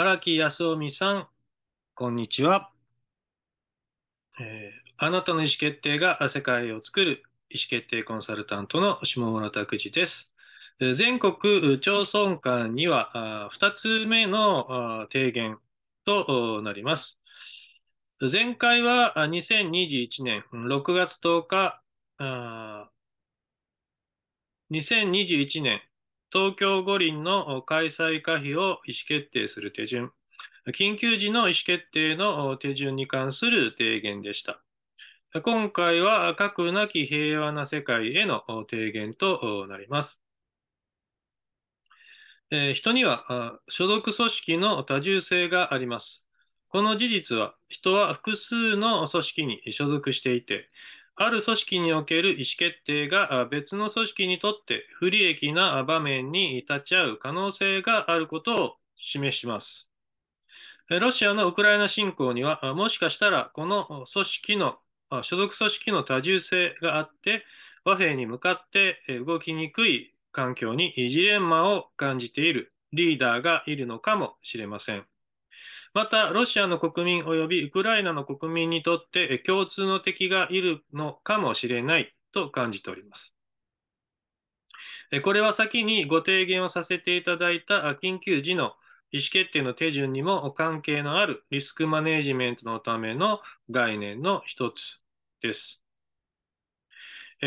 荒木康臣さん、こんにちは、えー、あなたの意思決定が世界を作る意思決定コンサルタントの下村拓司です。全国町村間には2つ目の提言となります。前回は2021年6月10日、2021年東京五輪の開催可否を意思決定する手順、緊急時の意思決定の手順に関する提言でした。今回は核なき平和な世界への提言となります。え人には所属組織の多重性があります。この事実は人は複数の組織に所属していて、ある組織における意思決定が別の組織にとって不利益な場面に立ち会う可能性があることを示します。ロシアのウクライナ侵攻には、もしかしたらこの組織の、所属組織の多重性があって、和平に向かって動きにくい環境にジレンマを感じているリーダーがいるのかもしれません。また、ロシアの国民及びウクライナの国民にとって共通の敵がいるのかもしれないと感じております。これは先にご提言をさせていただいた緊急時の意思決定の手順にも関係のあるリスクマネジメントのための概念の一つです。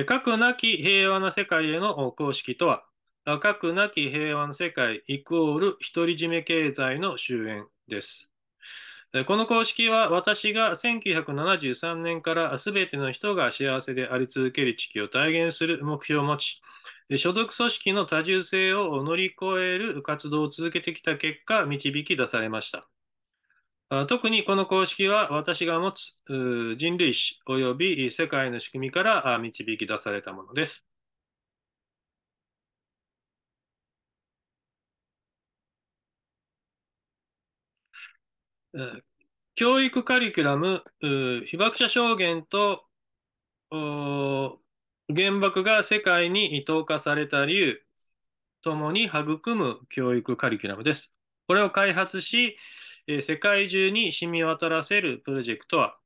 核なき平和な世界への公式とは、核なき平和の世界イコール独り占め経済の終焉です。この公式は私が1973年から全ての人が幸せであり続ける地球を体現する目標を持ち、所属組織の多重性を乗り越える活動を続けてきた結果、導き出されました。特にこの公式は私が持つ人類史及び世界の仕組みから導き出されたものです。教育カリキュラム、被爆者証言と原爆が世界に投下された理由、ともに育む教育カリキュラムです。これを開発し、世界中に染み渡らせるプロジェクトは、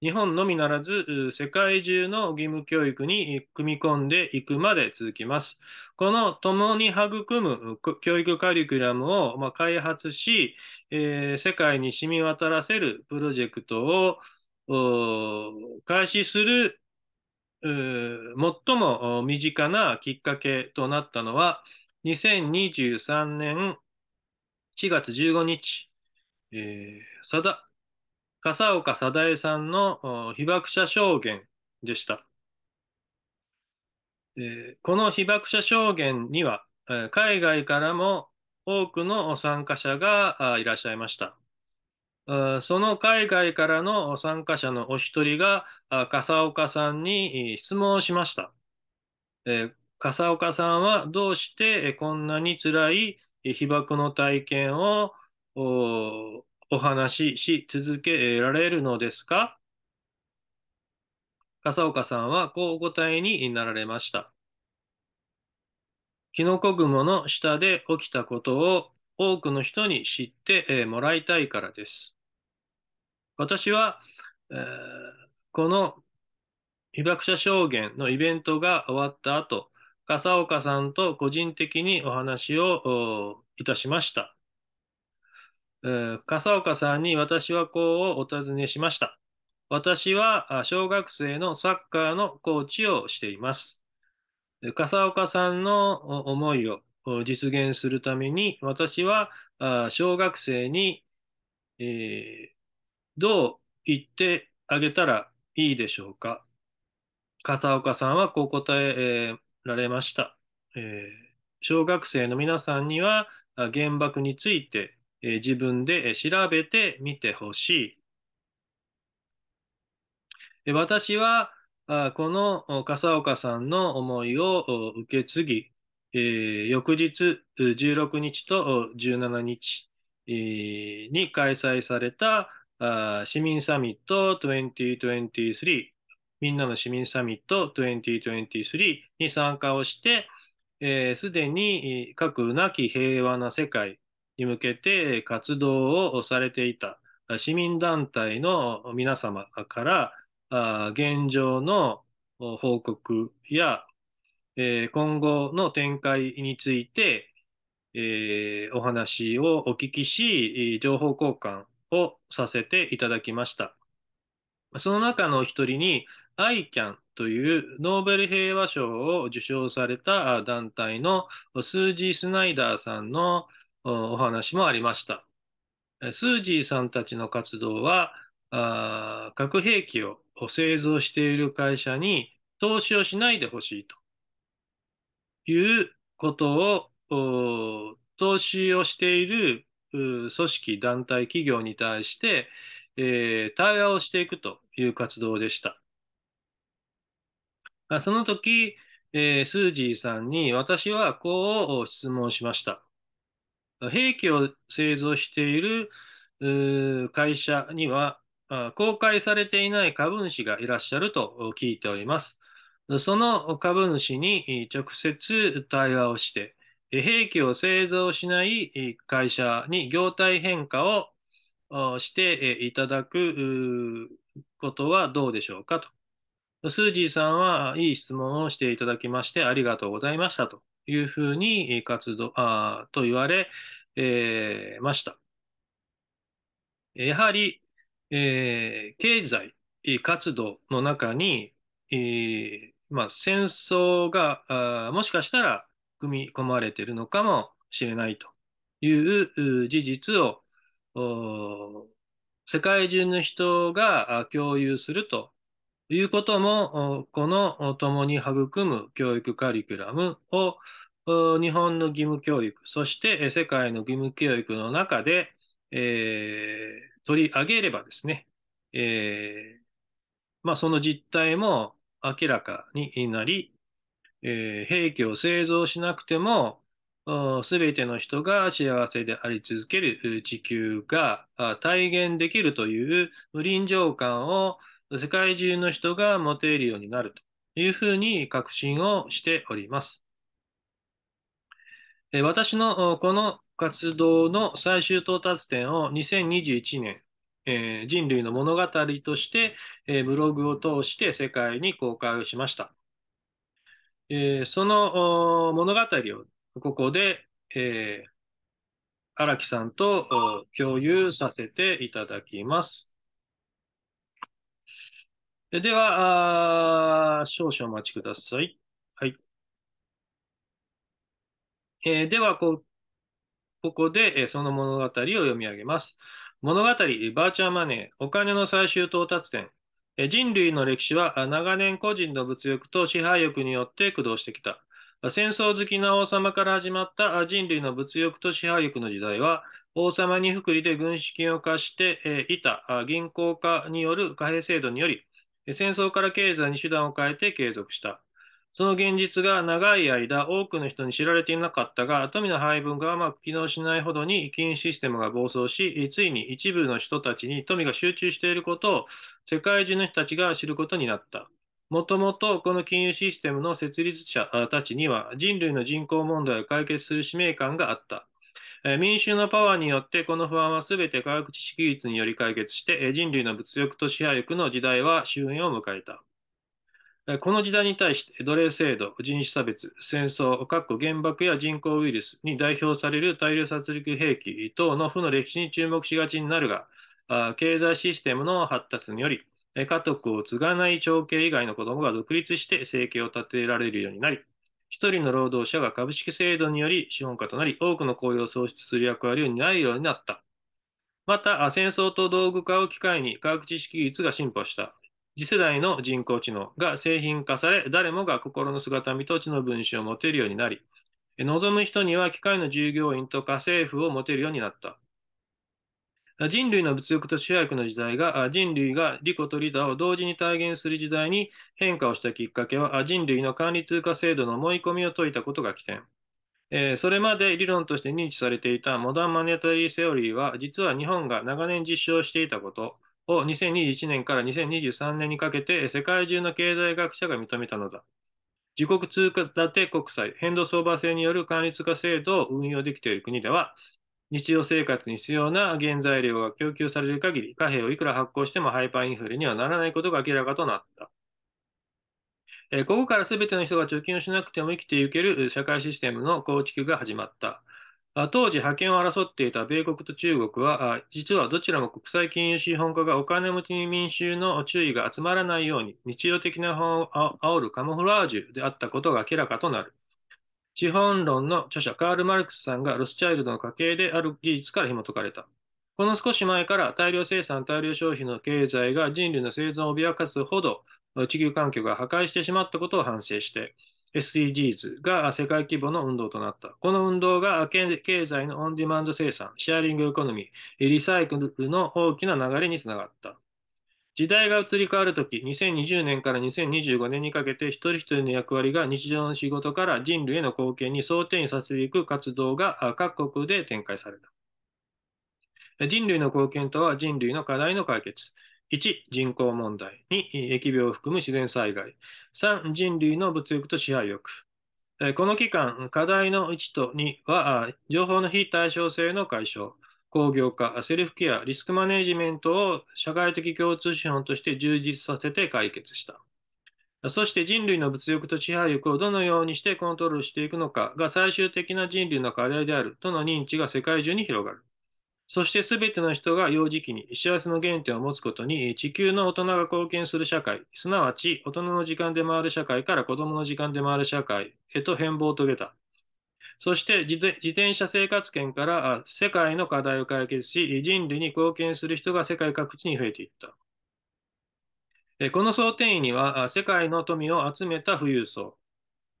日本のみならず、世界中の義務教育に組み込んでいくまで続きます。この共に育む教育カリキュラムを、開発し、世界に染み渡らせるプロジェクトを開始する最も身近なきっかけとなったのは、2023年4月15日、えー、さだ笠岡貞恵さんの被爆者証言でした。この被爆者証言には、海外からも多くの参加者がいらっしゃいました。その海外からの参加者のお一人が、笠岡さんに質問をしました。笠岡さんはどうしてこんなに辛い被爆の体験をお話しし続けられるのですか笠岡さんはこうお答えになられました。キノコ雲の下で起きたことを多くの人に知ってもらいたいからです。私は、えー、この被爆者証言のイベントが終わった後、笠岡さんと個人的にお話をいたしました。笠岡さんに私はこうお尋ねしました。私は小学生のサッカーのコーチをしています。笠岡さんの思いを実現するために、私は小学生に、えー、どう言ってあげたらいいでしょうか。笠岡さんはこう答えられました。えー、小学生の皆さんには原爆についてえー、自分で調べてみてほしい。私はあこの笠岡さんの思いを受け継ぎ、え翌日16日と17日、えに開催されたあ市民サミット2023みんなの市民サミット2023に参加をして、す、えで、に核なき平和な世界に向けて活動をされていた市民団体の皆様から現状の報告や今後の展開についてお話をお聞きし情報交換をさせていただきました。その中の一人に ICAN というノーベル平和賞を受賞された団体のスージー・スナイダーさんのお話もありました。スージーさんたちの活動は、あ核兵器を製造している会社に投資をしないでほしいということを、投資をしている組織、団体、企業に対して、えー、対話をしていくという活動でした。その時、えー、スージーさんに私はこう質問しました。兵器を製造している会社には、公開されていない株主がいらっしゃると聞いております。その株主に直接対話をして、兵器を製造しない会社に業態変化をしていただくことはどうでしょうかと。スージーさんはいい質問をしていただきましてありがとうございましたというふうに活動あと言われ、えー、ました。やはり、えー、経済活動の中に、えー、まあ、戦争がもしかしたら組み込まれているのかもしれないという事実を世界中の人が共有するということも、この共に育む教育カリキュラムを日本の義務教育、そして世界の義務教育の中で、えー、取り上げればですね、えー、まあ、その実態も明らかになり、えー、兵器を製造しなくても、すべての人が幸せであり続ける地球が体現できるという臨場感を世界中の人が持てるようになるというふうに確信をしております。私のこの活動の最終到達点を2021年、え人類の物語として、えブログを通して世界に公開をしました。えその物語をここで、え荒木さんと共有させていただきます。では、少々お待ちください。はい。えー、ではこ、ここで、えその物語を読み上げます。物語、バーチャーマネー、お金の最終到達点。え人類の歴史は長年個人の物欲と支配欲によって駆動してきた。戦争好きな王様から始まった人類の物欲と支配欲の時代は、王様に福利で軍資金を貸していた銀行家による貨幣制度により、戦争から経済に手段を変えて継続した。その現実が長い間多くの人に知られていなかったが、富の配分がうまく機能しないほどに金融システムが暴走し、ついに一部の人たちに富が集中していることを世界中の人たちが知ることになった。もともとこの金融システムの設立者たちには人類の人口問題を解決する使命感があった。民衆のパワーによってこの不安は全て科学知識技術により解決して人類の物欲と支配欲の時代は終焉を迎えた。この時代に対して奴隷制度、人種差別、戦争、各原爆や人工ウイルスに代表される大量殺戮兵器等の負の歴史に注目しがちになるが、経済システムの発達により、家督を継がない長兄以外の子供が独立して生計を立てられるようになり、一人の労働者が株式制度により資本家となり、多くの雇用を創出する役割を担うようになった。また、戦争と道具化を機会に科学知識技術が進歩した。次世代の人工知能が製品化され、誰もが心の姿見と知の分子を持てるようになり、望む人には機械の従業員とか政府を持てるようになった。人類の物欲と主役の時代が、人類がリコとリダを同時に体現する時代に変化をしたきっかけは、人類の管理通貨制度の思い込みを解いたことが起点。えー、それまで理論として認知されていたモダンマネタリーセオリーは、実は日本が長年実証していたことを2021年から2023年にかけて世界中の経済学者が認めたのだ。自国通貨建て国債、変動相場制による管理通貨制度を運用できている国では、日常生活に必要な原材料が供給される限り、貨幣をいくら発行してもハイパーインフレにはならないことが明らかとなった。えここから全ての人が貯金をしなくても生きていける社会システムの構築が始まった。当時、覇権を争っていた米国と中国は、実はどちらも国際金融資本家がお金持ちに民衆の注意が集まらないように、日常的な本を煽るカモフラージュであったことが明らかとなる。資本論の著者カール・マルクスさんがロスチャイルドの家系である技術から紐解かれた。この少し前から大量生産、大量消費の経済が人類の生存を脅かすほど地球環境が破壊してしまったことを反省して、SDGs が世界規模の運動となった。この運動が経済のオンディマンド生産、シェアリングエコノミー、リサイクルの大きな流れにつながった。時代が移り変わるとき、2020年から2025年にかけて、一人一人の役割が日常の仕事から人類への貢献に総転移させていく活動が各国で展開された。人類の貢献とは人類の課題の解決。1、人口問題。2、疫病を含む自然災害。3、人類の物欲と支配欲。この期間、課題の1と2は、情報の非対称性の解消。工業化、セルフケア、リスクマネジメントを社会的共通資本として充実させて解決した。そして人類の物欲と支配欲をどのようにしてコントロールしていくのかが最終的な人類の課題であるとの認知が世界中に広がる。そして全ての人が幼児期に幸せの原点を持つことに地球の大人が貢献する社会、すなわち大人の時間で回る社会から子供の時間で回る社会へと変貌を遂げた。そして自転車生活圏から世界の課題を解決し、人類に貢献する人が世界各地に増えていった。この想定員には、世界の富を集めた富裕層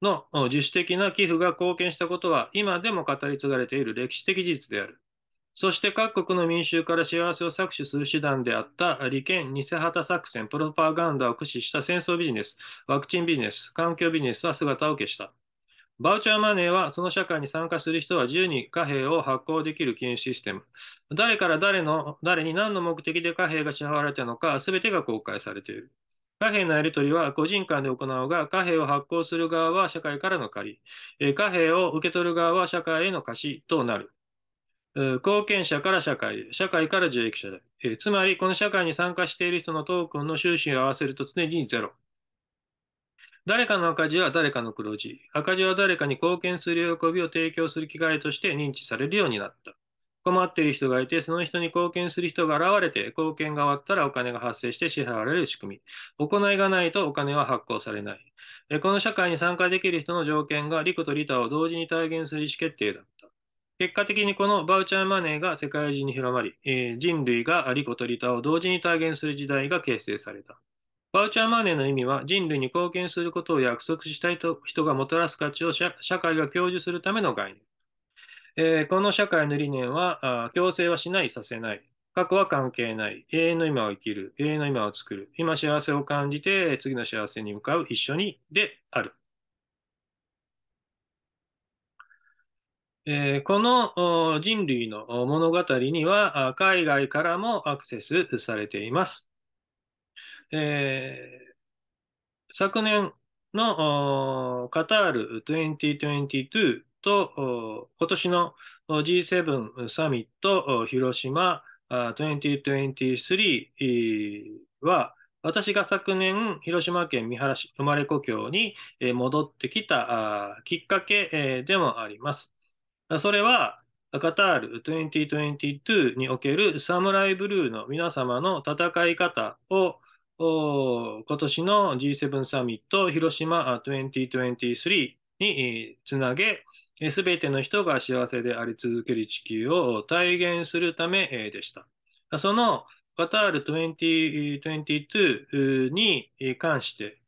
の自主的な寄付が貢献したことは、今でも語り継がれている歴史的事実である。そして各国の民衆から幸せを搾取する手段であった利権、偽旗作戦、プロパガンダを駆使した戦争ビジネス、ワクチンビジネス、環境ビジネスは姿を消した。バウチャーマネーは、その社会に参加する人は自由に貨幣を発行できる金融システム。誰から誰の、誰に何の目的で貨幣が支払われたのか、すべてが公開されている。貨幣のやり取りは個人間で行うが、貨幣を発行する側は社会からの借り、貨幣を受け取る側は社会への貸しとなる。貢献者から社会、社会から受益者で。つまり、この社会に参加している人のトークンの収支を合わせると常にゼロ。誰かの赤字は誰かの黒字。赤字は誰かに貢献する喜びを提供する機会として認知されるようになった。困っている人がいて、その人に貢献する人が現れて、貢献が終わったらお金が発生して支払われる仕組み。行いがないとお金は発行されない。この社会に参加できる人の条件が利己と利他を同時に体現する意思決定だった。結果的にこのバウチャーマネーが世界中に広まり、人類が利己と利他を同時に体現する時代が形成された。バウチャーマネーの意味は人類に貢献することを約束したいと人がもたらす価値を社会が享受するための概念。えー、この社会の理念はあ、強制はしない、させない。過去は関係ない。永遠の今を生きる。永遠の今を作る。今幸せを感じて、次の幸せに向かう。一緒にである。えー、この人類の物語には、海外からもアクセスされています。えー、昨年のカタール2022と今年の G7 サミット広島2023は私が昨年、広島県三原市、生まれ故郷に戻ってきたきっかけでもあります。それは、カタール2022におけるサムライブルーの皆様の戦い方を今年の G7 サミット広島2023につなげ、すべての人が幸せであり続ける地球を体現するためでした。そのカタール2022に関して、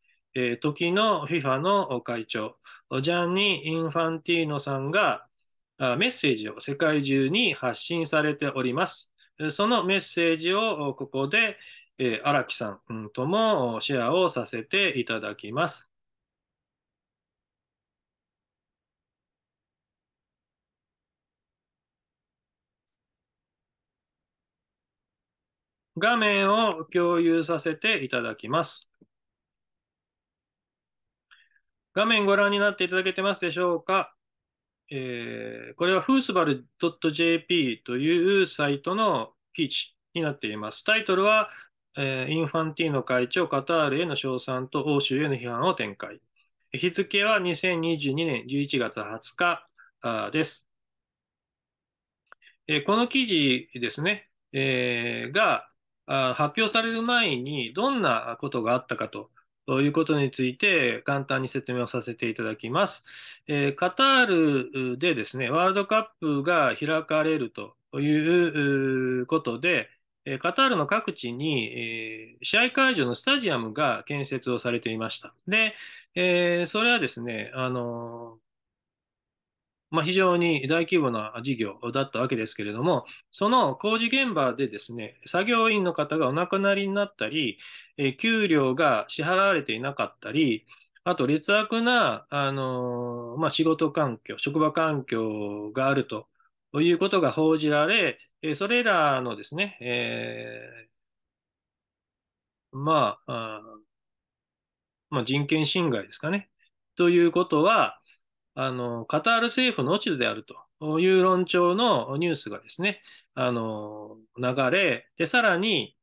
時の FIFA の会長、ジャンニ・インファンティーノさんがメッセージを世界中に発信されております。そのメッセージをここでえー、荒木さんともシェアをさせていただきます。画面を共有させていただきます。画面ご覧になっていただけてますでしょうか、えー、これはフースバル .jp というサイトの記事になっています。タイトルはえー、インファンティーノ会長、カタールへの称賛と欧州への批判を展開。日付は2022年11月20日あです、えー、この記事ですね、えー、があ発表される前にどんなことがあったかということについて簡単に説明をさせていただきます。えー、カタールでですね、ワールドカップが開かれるということで、えカタールの各地に、え試合会場のスタジアムが建設をされていました。で、えそれはですね、あのまあ、非常に大規模な事業だったわけですけれども、その工事現場でですね、作業員の方がお亡くなりになったり、え給料が支払われていなかったり、あと劣悪な、あのまあ、仕事環境、職場環境があるということが報じられ、えそれらのですね、えー、まあ、あまあ、人権侵害ですかね。ということは、あの、カタール政府の落ち度であるという論調のニュースがですね、あの、流れ、で、さらに、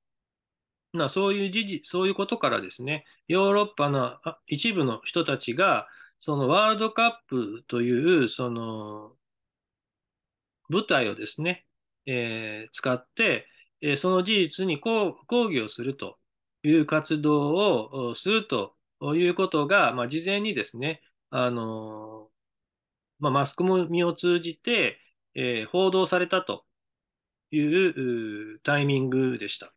まそういう事実、そういうことからですね、ヨーロッパの一部の人たちが、そのワールドカップという、その、舞台をですね、えー、使って、えー、その事実に抗議をするという活動をするということが、まあ、事前にですね、あのまあ、マスコミを通じて、えー、報道されたというタイミングでした。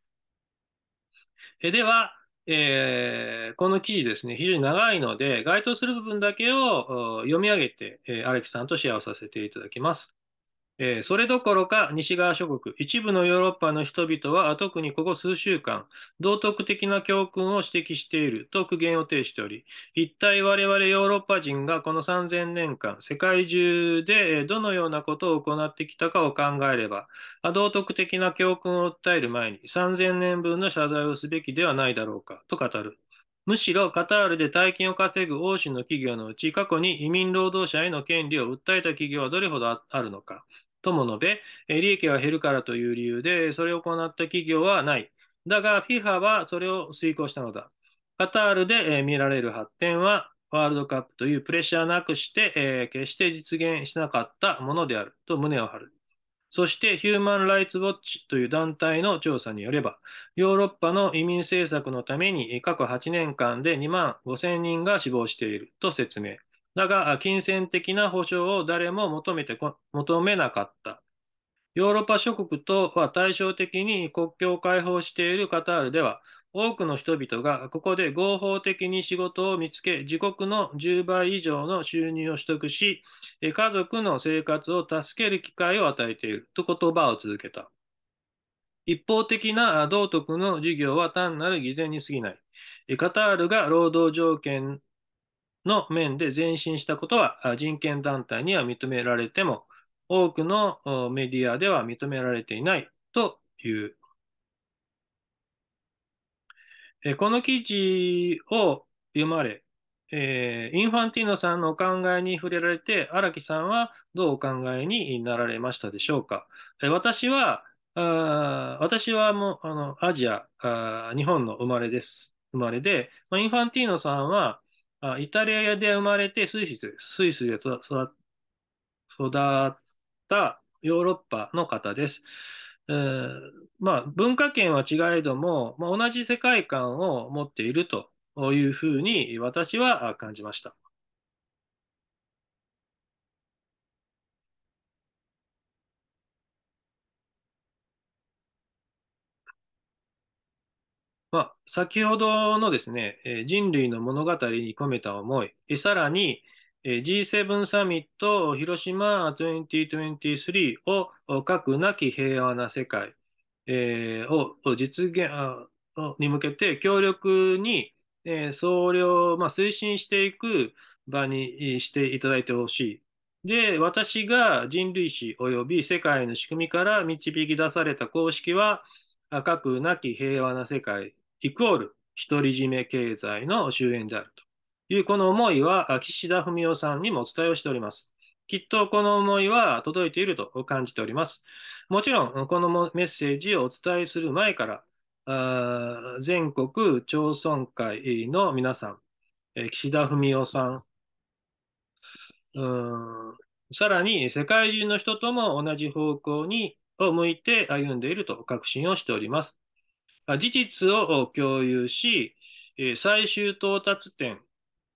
えでは、えー、この記事ですね、非常に長いので、該当する部分だけを読み上げて、えー、荒木さんとシェアをさせていただきます。えー、それどころか西側諸国、一部のヨーロッパの人々は特にここ数週間、道徳的な教訓を指摘していると苦言を呈しており、一体我々ヨーロッパ人がこの3000年間、世界中でどのようなことを行ってきたかを考えれば、道徳的な教訓を訴える前に3000年分の謝罪をすべきではないだろうかと語る。むしろカタールで大金を稼ぐ欧州の企業のうち過去に移民労働者への権利を訴えた企業はどれほどあるのかとも述べ、利益は減るからという理由で、それを行った企業はない。だが、FIFA はそれを遂行したのだ。カタールで見られる発展は、ワールドカップというプレッシャーなくして、えー、決して実現しなかったものであると胸を張る。そしてヒューマン・ライツ・ウォッチという団体の調査によれば、ヨーロッパの移民政策のために過去8年間で2万5000人が死亡していると説明。だが、金銭的な保障を誰も求めて求めなかった。ヨーロッパ諸国とは対照的に国境を開放しているカタールでは、多くの人々がここで合法的に仕事を見つけ、自国の10倍以上の収入を取得し、家族の生活を助ける機会を与えていると言葉を続けた。一方的な道徳の授業は単なる偽善に過ぎない。カタールが労働条件の面で前進したことは人権団体には認められても、多くのメディアでは認められていないという。この記事を読まれ、えー、インファンティーノさんのお考えに触れられて、荒木さんはどうお考えになられましたでしょうか。え私は、あ私はもうあのアジアあ、日本の生まれです。生まれで、まあ、インファンティーノさんは、あイタリアで生まれてスイスで、スイスで育ったヨーロッパの方です。えー、まあ、文化圏は違えども、まあ、同じ世界観を持っているというふうに私は感じました。まあ、先ほどのですね、えー、人類の物語に込めた思い、えさらに、えー、G7 サミット広島2023を核なき平和な世界、えー、を実現に向けて強力に、えー、総量、まあ、推進していく場にしていただいてほしい。で、私が人類史及び世界の仕組みから導き出された公式は、核なき平和な世界イコール独り占め経済の終焉であるというこの思いは岸田文雄さんにもお伝えをしております。きっとこの思いは届いていると感じております。もちろん、このメッセージをお伝えする前から、全国町村会の皆さん、岸田文雄さん、うんさらに世界中の人とも同じ方向にを向いて歩んでいると確信をしております。事実を共有し、最終到達点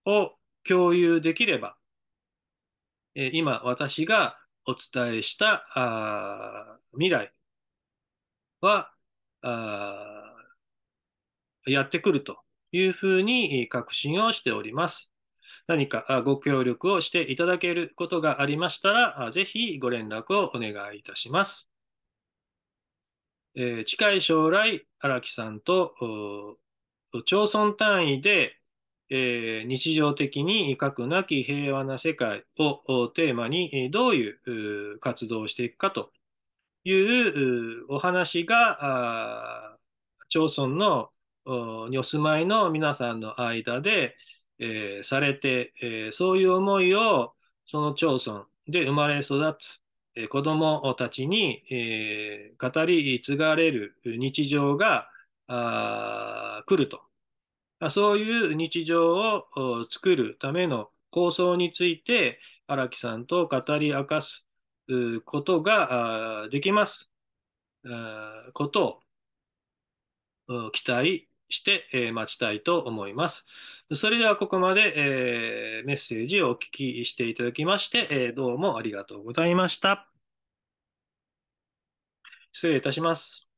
を共有できれば、今私がお伝えした未来はやってくるというふうに確信をしております。何かご協力をしていただけることがありましたら、ぜひご連絡をお願いいたします。え近い将来、荒木さんと町村単位で、えー、日常的に核なき平和な世界をテーマにどういう活動をしていくかというお話が町村のにお住まいの皆さんの間で、えー、されて、えー、そういう思いをその町村で生まれ育つ子供たちに、えー、語り継がれる日常があ来ると。そういう日常を作るための構想について荒木さんと語り明かすことができますことを期待してえー、待ちたいと思います。それではここまで、えー、メッセージをお聞きしていただきまして、えー、どうもありがとうございました。失礼いたします。